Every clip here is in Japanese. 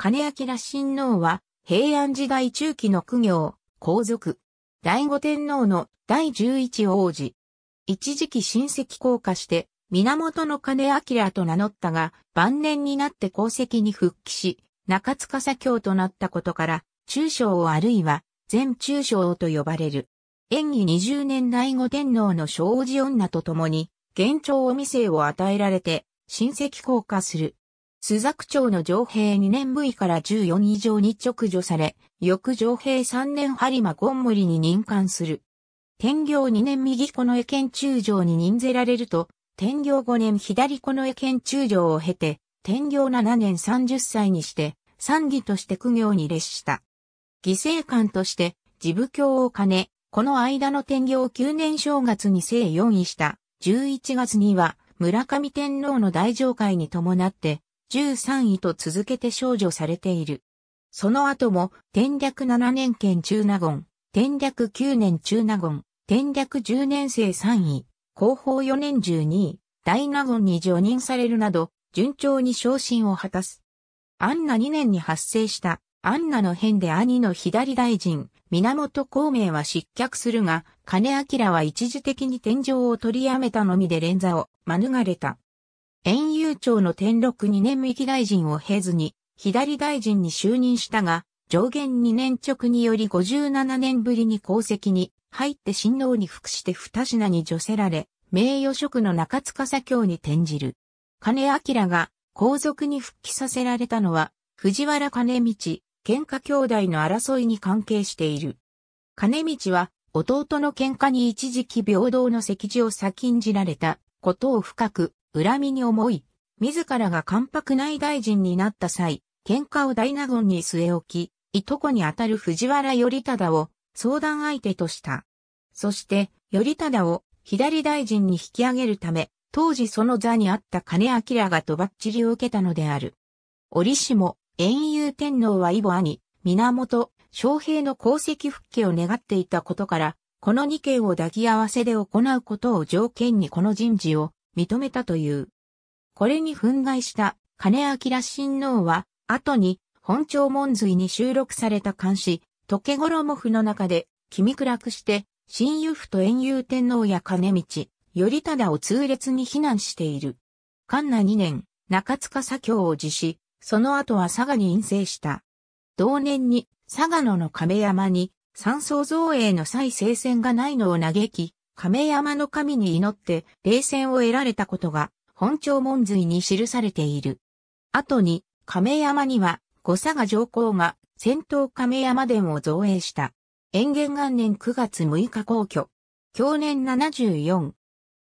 金明親王は、平安時代中期の苦行、皇族、第五天皇の第十一王子。一時期親戚降下して、源の金明と名乗ったが、晩年になって功績に復帰し、中塚左教となったことから、中将あるいは、全中将と呼ばれる。演技20年第五天皇の障子女と共に、幻聴お店を与えられて、親戚降下する。朱雀町の上兵2年部位から14以上に直除され、翌上兵3年播磨ゴン森に任官する。天行2年右この江県中将に任ぜられると、天行5年左この江県中将を経て、天行7年30歳にして、参議として苦行に列した。犠牲官として、自部教を兼ね、この間の天行9年正月に正4位した、11月には、村上天皇の大上会に伴って、13位と続けて少女されている。その後も、天略7年県中納言、天略9年中納言、天略10年生3位、広報4年12位、大納言に除任されるなど、順調に昇進を果たす。アンナ2年に発生した、アンナの変で兄の左大臣、源孔明は失脚するが、金明は一時的に天井を取りやめたのみで連座を免れた。遠遊庁の天禄2年右大臣を経ずに、左大臣に就任したが、上限2年直により57年ぶりに功績に入って親王に服して二品に除せられ、名誉職の中塚左京に転じる。金明が皇族に復帰させられたのは、藤原金道、喧嘩兄弟の争いに関係している。金道は、弟の喧嘩に一時期平等の席次を先んじられたことを深く恨みに思い、自らが関白内大臣になった際、喧嘩を大納言に据え置き、いとこにあたる藤原頼忠を相談相手とした。そして、頼忠を左大臣に引き上げるため、当時その座にあった金明がとばっちりを受けたのである。折しも、遠遊天皇は異母兄、源、昌平の功績復帰を願っていたことから、この二件を抱き合わせで行うことを条件にこの人事を認めたという。これに憤慨した金明親王は、後に本朝門髄に収録された漢視、時計も譜の中で、君暗くして、新友府と遠遊天皇や金道、頼忠を痛烈に非難している。漢那二年、中塚左京を辞し、その後は佐賀に陰性した。同年に、佐賀野の亀山に、三層造営の再聖戦がないのを嘆き、亀山の神に祈って霊戦を得られたことが本朝門髄に記されている。後に亀山には五佐賀上皇が戦闘亀山殿を造営した。延元元年9月6日皇居。去年74。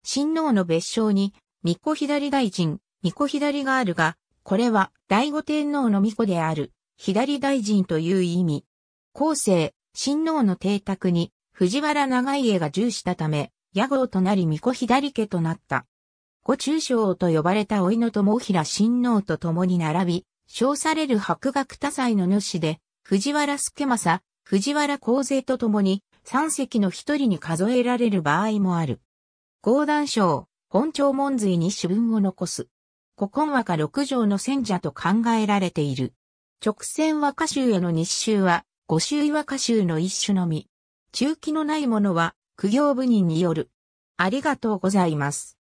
親王の別称に、巫女左大臣、巫女左があるが、これは第五天皇の巫女である、左大臣という意味。後世、親王の邸宅に、藤原長家が従したため、屋号となり巫女左家となった。五中将と呼ばれた老の智平親王と共に並び、称される博学多才の主で、藤原助政、藤原光勢と共に、三席の一人に数えられる場合もある。合談章、本朝門髄に主文を残す。古今和歌六条の戦者と考えられている。直線和歌集への日集は、五州和歌集の一種のみ。中期のないものは、苦行部人による。ありがとうございます。